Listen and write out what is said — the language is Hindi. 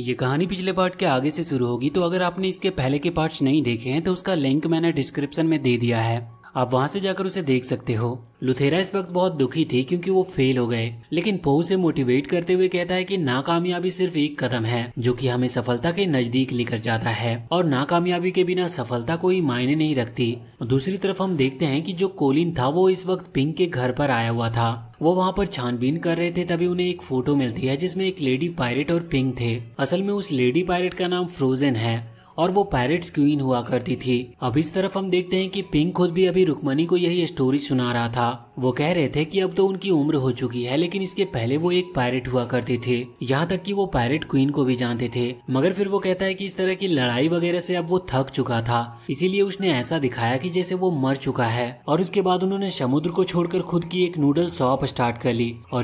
ये कहानी पिछले पार्ट के आगे से शुरू होगी तो अगर आपने इसके पहले के पार्ट्स नहीं देखे हैं तो उसका लिंक मैंने डिस्क्रिप्शन में दे दिया है आप वहां से जाकर उसे देख सकते हो लुथेरा इस वक्त बहुत दुखी थी क्योंकि वो फेल हो गए लेकिन पो उसे मोटिवेट करते हुए कहता है कि नाकामयाबी सिर्फ एक कदम है जो कि हमें सफलता के नजदीक लेकर जाता है और नाकामयाबी के बिना सफलता कोई मायने नहीं रखती दूसरी तरफ हम देखते हैं कि जो कोलिन था वो इस वक्त पिंक के घर पर आया हुआ था वो वहाँ पर छानबीन कर रहे थे तभी उन्हें एक फोटो मिलती है जिसमे एक लेडी पायरेट और पिंक थे असल में उस लेडी पायरेट का नाम फ्रोजन है और वो पायरेट क्वीन हुआ करती थी अब इस तरफ हम देखते हैं कि पिंक खुद भी अभी रुकमणी को यही स्टोरी सुना रहा था वो कह रहे थे कि अब तो उनकी उम्र हो चुकी है लेकिन इसके पहले वो एक पायरेट हुआ करती थी यहाँ तक कि वो पायरेट क्वीन को भी जानते थे मगर फिर वो कहता है कि इस तरह की लड़ाई वगैरह से अब वो थक चुका था इसीलिए उसने ऐसा दिखाया कि जैसे वो मर चुका है और उसके बाद उन्होंने समुद्र को छोड़कर खुद की एक नूडल शॉप स्टार्ट कर ली और